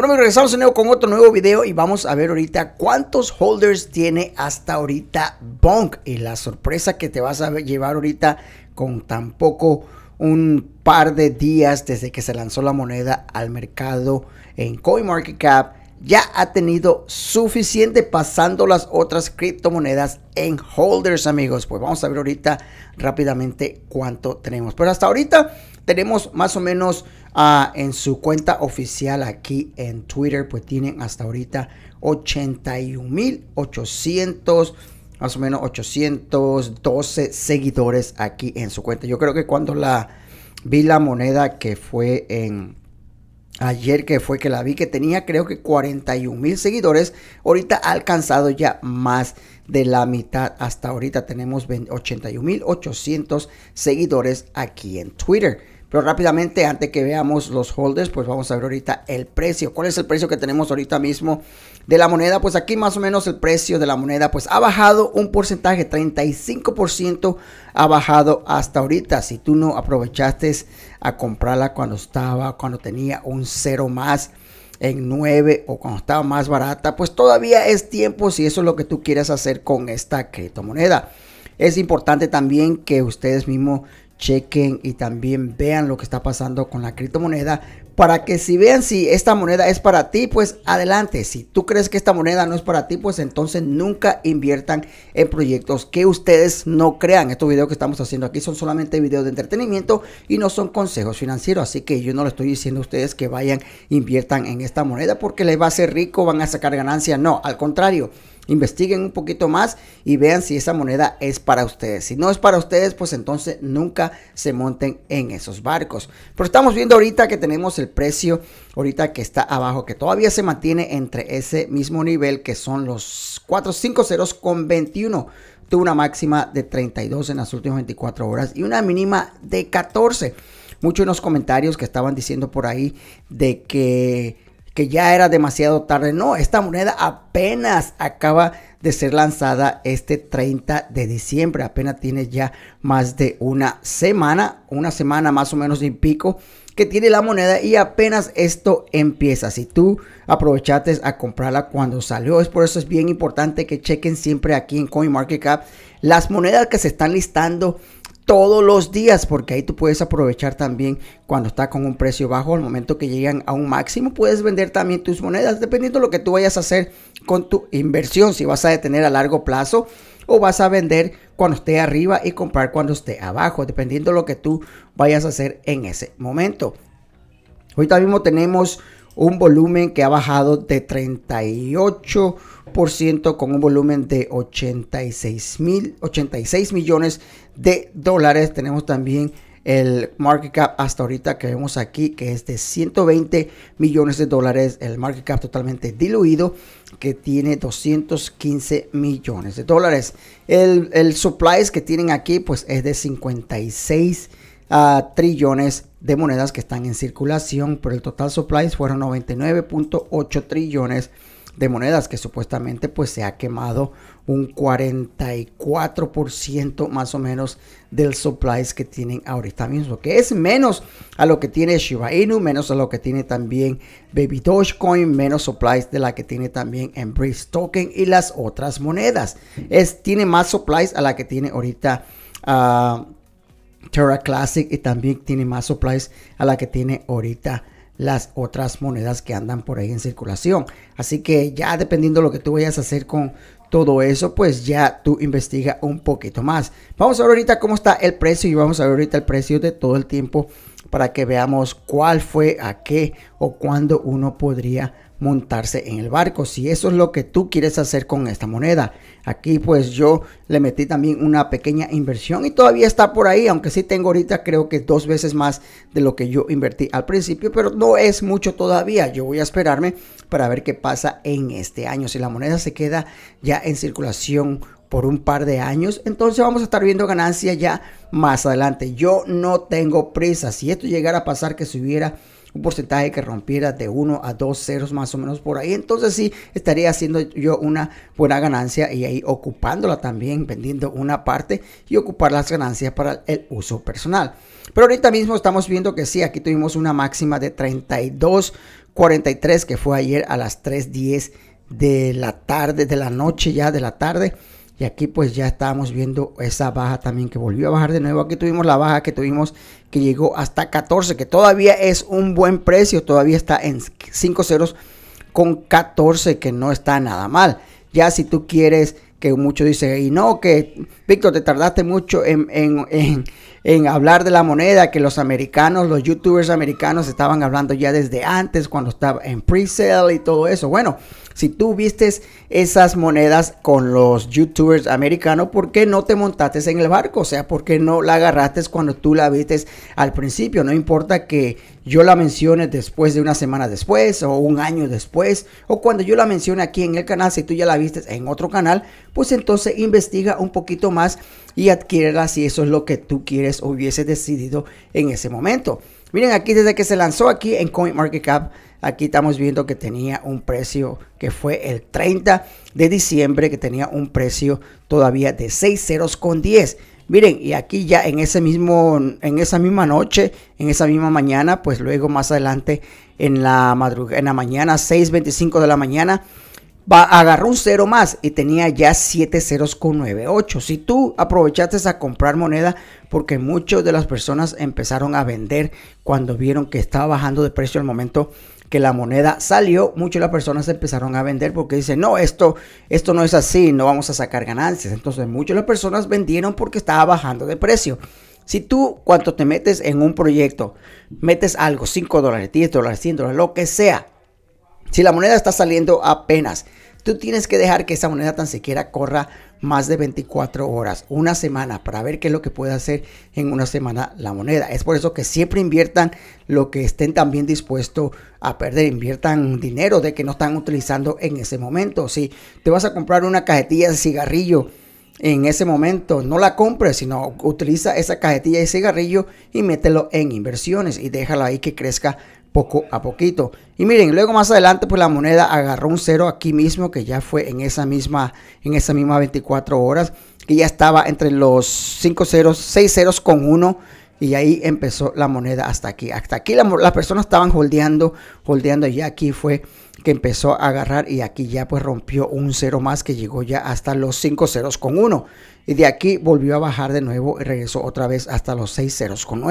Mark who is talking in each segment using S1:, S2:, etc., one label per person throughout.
S1: Bueno, regresamos en nuevo con otro nuevo video y vamos a ver ahorita cuántos holders tiene hasta ahorita Bonk y la sorpresa que te vas a llevar ahorita con tampoco un par de días desde que se lanzó la moneda al mercado en CoinMarketCap ya ha tenido suficiente pasando las otras criptomonedas en holders amigos pues vamos a ver ahorita rápidamente cuánto tenemos pero hasta ahorita tenemos más o menos ah, en su cuenta oficial aquí en Twitter, pues tienen hasta ahorita 81.800 más o menos 812 seguidores aquí en su cuenta. Yo creo que cuando la vi la moneda que fue en ayer que fue que la vi que tenía creo que 41 mil seguidores ahorita ha alcanzado ya más de la mitad hasta ahorita tenemos 81 mil 800 seguidores aquí en Twitter pero rápidamente, antes que veamos los holders, pues vamos a ver ahorita el precio. ¿Cuál es el precio que tenemos ahorita mismo de la moneda? Pues aquí más o menos el precio de la moneda pues ha bajado un porcentaje, 35% ha bajado hasta ahorita. Si tú no aprovechaste a comprarla cuando estaba, cuando tenía un cero más en 9 o cuando estaba más barata, pues todavía es tiempo si eso es lo que tú quieres hacer con esta criptomoneda. Es importante también que ustedes mismos chequen y también vean lo que está pasando con la criptomoneda para que si vean si esta moneda es para ti, pues adelante. Si tú crees que esta moneda no es para ti, pues entonces nunca inviertan en proyectos que ustedes no crean. Estos videos que estamos haciendo aquí son solamente videos de entretenimiento y no son consejos financieros. Así que yo no le estoy diciendo a ustedes que vayan, inviertan en esta moneda porque les va a ser rico, van a sacar ganancia No, al contrario investiguen un poquito más y vean si esa moneda es para ustedes. Si no es para ustedes, pues entonces nunca se monten en esos barcos. Pero estamos viendo ahorita que tenemos el precio, ahorita que está abajo, que todavía se mantiene entre ese mismo nivel que son los ceros con 21 tuvo una máxima de 32 en las últimas 24 horas y una mínima de 14. Muchos en los comentarios que estaban diciendo por ahí de que que ya era demasiado tarde. No, esta moneda apenas acaba de ser lanzada este 30 de diciembre. Apenas tiene ya más de una semana, una semana más o menos sin pico que tiene la moneda y apenas esto empieza. Si tú aprovechaste a comprarla cuando salió, es por eso es bien importante que chequen siempre aquí en CoinMarketCap las monedas que se están listando todos los días, porque ahí tú puedes aprovechar también cuando está con un precio bajo, al momento que llegan a un máximo, puedes vender también tus monedas, dependiendo lo que tú vayas a hacer con tu inversión, si vas a detener a largo plazo o vas a vender cuando esté arriba y comprar cuando esté abajo, dependiendo lo que tú vayas a hacer en ese momento. Ahorita mismo tenemos un volumen que ha bajado de 38 con un volumen de 86 mil 86 millones de dólares tenemos también el market cap hasta ahorita que vemos aquí que es de 120 millones de dólares el market cap totalmente diluido que tiene 215 millones de dólares el, el supplies que tienen aquí pues es de 56 ah, trillones de monedas que están en circulación pero el total supplies fueron 99.8 trillones de monedas que supuestamente pues se ha quemado un 44% más o menos del supplies que tienen ahorita mismo, que es menos a lo que tiene Shiba Inu, menos a lo que tiene también Baby Dogecoin, menos supplies de la que tiene también Embrace Token y las otras monedas. Es, tiene más supplies a la que tiene ahorita ah, Terra Classic y también tiene más supplies a la que tiene ahorita las otras monedas que andan por ahí en circulación. Así que ya dependiendo de lo que tú vayas a hacer con todo eso, pues ya tú investiga un poquito más. Vamos a ver ahorita cómo está el precio y vamos a ver ahorita el precio de todo el tiempo para que veamos cuál fue, a qué o cuándo uno podría montarse en el barco, si eso es lo que tú quieres hacer con esta moneda. Aquí pues yo le metí también una pequeña inversión y todavía está por ahí, aunque sí tengo ahorita creo que dos veces más de lo que yo invertí al principio, pero no es mucho todavía. Yo voy a esperarme para ver qué pasa en este año. Si la moneda se queda ya en circulación por un par de años, entonces vamos a estar viendo ganancias ya más adelante. Yo no tengo prisa. Si esto llegara a pasar que subiera un porcentaje que rompiera de 1 a 2 ceros más o menos por ahí. Entonces sí, estaría haciendo yo una buena ganancia y ahí ocupándola también, vendiendo una parte y ocupar las ganancias para el uso personal. Pero ahorita mismo estamos viendo que sí, aquí tuvimos una máxima de 32.43 que fue ayer a las 3.10 de la tarde, de la noche ya de la tarde. Y aquí pues ya estábamos viendo esa baja también que volvió a bajar de nuevo. Aquí tuvimos la baja que tuvimos que llegó hasta 14, que todavía es un buen precio. Todavía está en 5 ceros con 14, que no está nada mal. Ya si tú quieres que mucho dice y no, que Víctor, te tardaste mucho en, en, hablar de la moneda, que los americanos, los youtubers americanos estaban hablando ya desde antes, cuando estaba en pre-sale y todo eso. Bueno, si tú vistes esas monedas con los youtubers americanos, ¿por qué no te montaste en el barco? O sea, ¿por qué no la agarraste cuando tú la viste al principio? No importa que yo la mencione después de una semana después o un año después o cuando yo la mencione aquí en el canal, si tú ya la vistes en otro canal, pues entonces investiga un poquito más y adquiérela si eso es lo que tú quieres o hubieses decidido en ese momento. Miren aquí desde que se lanzó aquí en CoinMarketCap, aquí estamos viendo que tenía un precio que fue el 30 de diciembre, que tenía un precio todavía de 6 ceros con 10. Miren, y aquí ya en ese mismo, en esa misma noche, en esa misma mañana, pues luego más adelante en la madrugada, en la mañana, 6.25 de la mañana, agarró un cero más y tenía ya 7 ceros con 98. Si tú aprovechaste a comprar moneda, porque muchas de las personas empezaron a vender cuando vieron que estaba bajando de precio al momento que la moneda salió, muchas de las personas empezaron a vender porque dicen, no, esto, esto no es así, no vamos a sacar ganancias. Entonces muchas de las personas vendieron porque estaba bajando de precio. Si tú, cuando te metes en un proyecto, metes algo, 5 dólares, 10 dólares, 100 dólares, lo que sea, si la moneda está saliendo apenas, tú tienes que dejar que esa moneda tan siquiera corra más de 24 horas, una semana, para ver qué es lo que puede hacer en una semana la moneda. Es por eso que siempre inviertan lo que estén también dispuestos a perder, inviertan dinero de que no están utilizando en ese momento. Si te vas a comprar una cajetilla de cigarrillo, en ese momento. No la compres, sino utiliza esa cajetilla de cigarrillo y mételo en inversiones y déjalo ahí que crezca poco a poquito. Y miren, luego más adelante pues la moneda agarró un cero aquí mismo que ya fue en esa misma en esa misma 24 horas que ya estaba entre los 5 ceros, 6 ceros con 1 y ahí empezó la moneda hasta aquí. Hasta aquí las personas estaban holdeando, holdeando y aquí fue que empezó a agarrar y aquí ya pues rompió un cero más que llegó ya hasta los 5 ceros con 1 y de aquí volvió a bajar de nuevo y regresó otra vez hasta los seis ceros con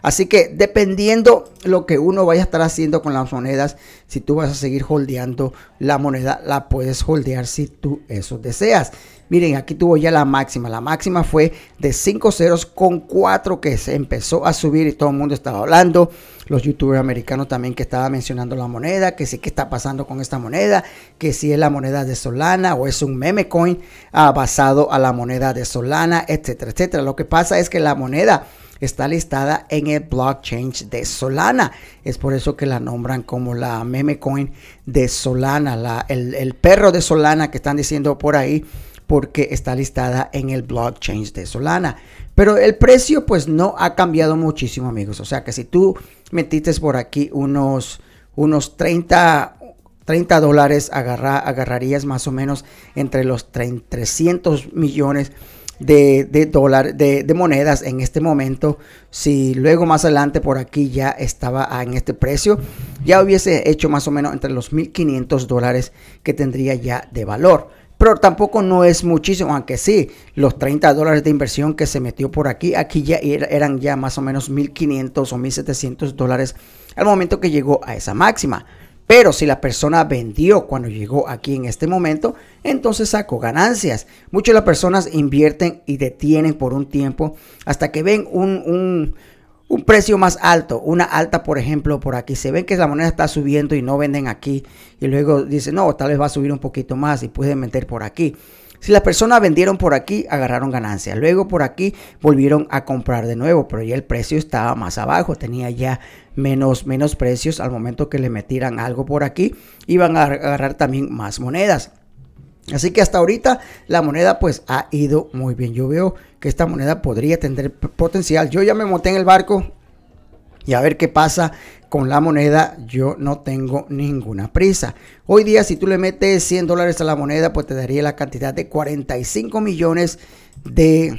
S1: Así que dependiendo lo que uno vaya a estar haciendo con las monedas, si tú vas a seguir holdeando la moneda, la puedes holdear si tú eso deseas. Miren, aquí tuvo ya la máxima. La máxima fue de 5 ceros con 4 que se empezó a subir y todo el mundo estaba hablando. Los youtubers americanos también que estaba mencionando la moneda, que sí, que está pasando con esta moneda, que si es la moneda de Solana o es un meme coin ah, basado a la moneda de Solana, etcétera, etcétera. Lo que pasa es que la moneda está listada en el blockchain de Solana. Es por eso que la nombran como la meme coin de Solana, la, el, perro de Solana que están diciendo por ahí porque está listada en el blockchain de Solana. Pero el precio pues no ha cambiado muchísimo amigos. O sea que si tú metiste por aquí unos, unos 30, dólares, agarrarías más o menos entre los 300 millones de, de, de, de, monedas en este momento. Si luego más adelante por aquí ya estaba ah, en este precio, ya hubiese hecho más o menos entre los 1.500 dólares que tendría ya de valor pero tampoco no es muchísimo, aunque sí, los 30 dólares de inversión que se metió por aquí, aquí ya eran ya más o menos 1.500 o 1.700 dólares al momento que llegó a esa máxima. Pero si la persona vendió cuando llegó aquí en este momento, entonces sacó ganancias. Muchas de las personas invierten y detienen por un tiempo hasta que ven un un precio más alto, una alta, por ejemplo, por aquí. Se ven que la moneda está subiendo y no venden aquí. Y luego dicen, no, tal vez va a subir un poquito más y pueden meter por aquí. Si las personas vendieron por aquí, agarraron ganancias. Luego por aquí volvieron a comprar de nuevo, pero ya el precio estaba más abajo. Tenía ya menos, menos precios al momento que le metieran algo por aquí. Iban a agarrar también más monedas. Así que hasta ahorita la moneda pues ha ido muy bien. Yo veo que esta moneda podría tener potencial. Yo ya me monté en el barco y a ver qué pasa con la moneda. Yo no tengo ninguna prisa. Hoy día si tú le metes 100 dólares a la moneda pues te daría la cantidad de 45 millones de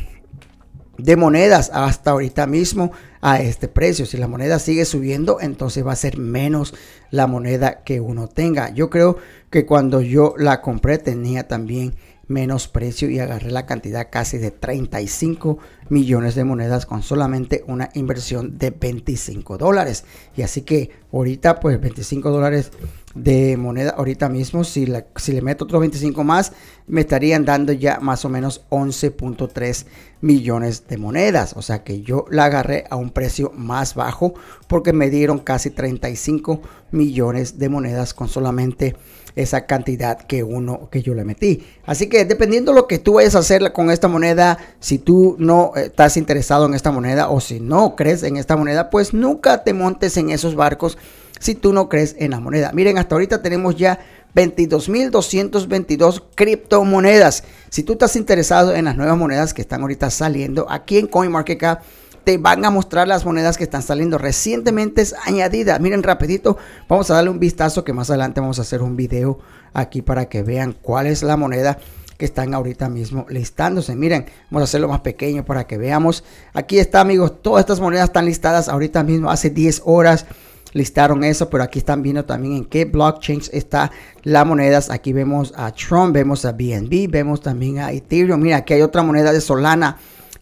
S1: de monedas hasta ahorita mismo a este precio. Si la moneda sigue subiendo, entonces va a ser menos la moneda que uno tenga. Yo creo que cuando yo la compré tenía también menos precio y agarré la cantidad casi de 35 millones de monedas con solamente una inversión de 25 dólares. Y así que ahorita pues 25 dólares de moneda ahorita mismo, si, la, si le meto otros 25 más, me estarían dando ya más o menos 11.3 millones de monedas. O sea que yo la agarré a un precio más bajo porque me dieron casi 35 millones de monedas con solamente esa cantidad que uno que yo le metí. Así que dependiendo lo que tú vayas a hacer con esta moneda, si tú no eh, estás interesado en esta moneda o si no crees en esta moneda, pues nunca te montes en esos barcos si tú no crees en la moneda. Miren, hasta ahorita tenemos ya 22.222 criptomonedas. Si tú estás interesado en las nuevas monedas que están ahorita saliendo aquí en CoinMarketCap, te van a mostrar las monedas que están saliendo recientemente añadidas. Miren rapidito, vamos a darle un vistazo que más adelante vamos a hacer un video aquí para que vean cuál es la moneda que están ahorita mismo listándose. Miren, vamos a hacerlo más pequeño para que veamos. Aquí está amigos, todas estas monedas están listadas ahorita mismo hace 10 horas listaron eso, pero aquí están viendo también en qué blockchain está La monedas. Aquí vemos a Tron, vemos a BNB, vemos también a Ethereum. Mira, aquí hay otra moneda de Solana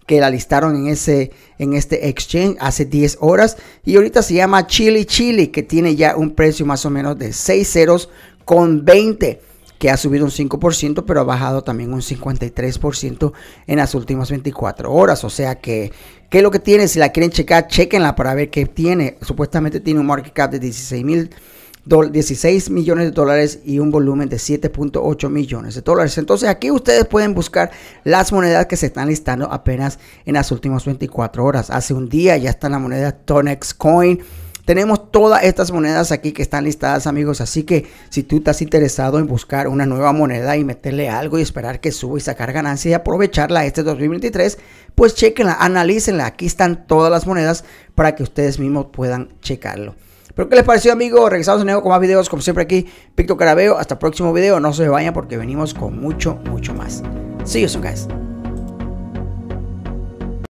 S1: que la listaron en, ese, en este exchange hace 10 horas y ahorita se llama Chili Chili que tiene ya un precio más o menos de 6 ceros con 20 que ha subido un 5% pero ha bajado también un 53% en las últimas 24 horas o sea que ¿qué es lo que tiene? si la quieren checar chequenla para ver qué tiene supuestamente tiene un market cap de 16 mil 16 millones de dólares y un volumen de 7.8 millones de dólares. Entonces aquí ustedes pueden buscar las monedas que se están listando apenas en las últimas 24 horas. Hace un día ya está la moneda Tonex Coin. Tenemos todas estas monedas aquí que están listadas, amigos. Así que si tú estás interesado en buscar una nueva moneda y meterle algo y esperar que suba y sacar ganancias y aprovecharla este 2023, pues chequenla, analícenla. Aquí están todas las monedas para que ustedes mismos puedan checarlo. Pero ¿qué les pareció, amigos? Regresamos de nuevo con más videos, como siempre aquí. Picto Carabeo, hasta el próximo video. No se vayan porque venimos con mucho, mucho más. See you soon, guys.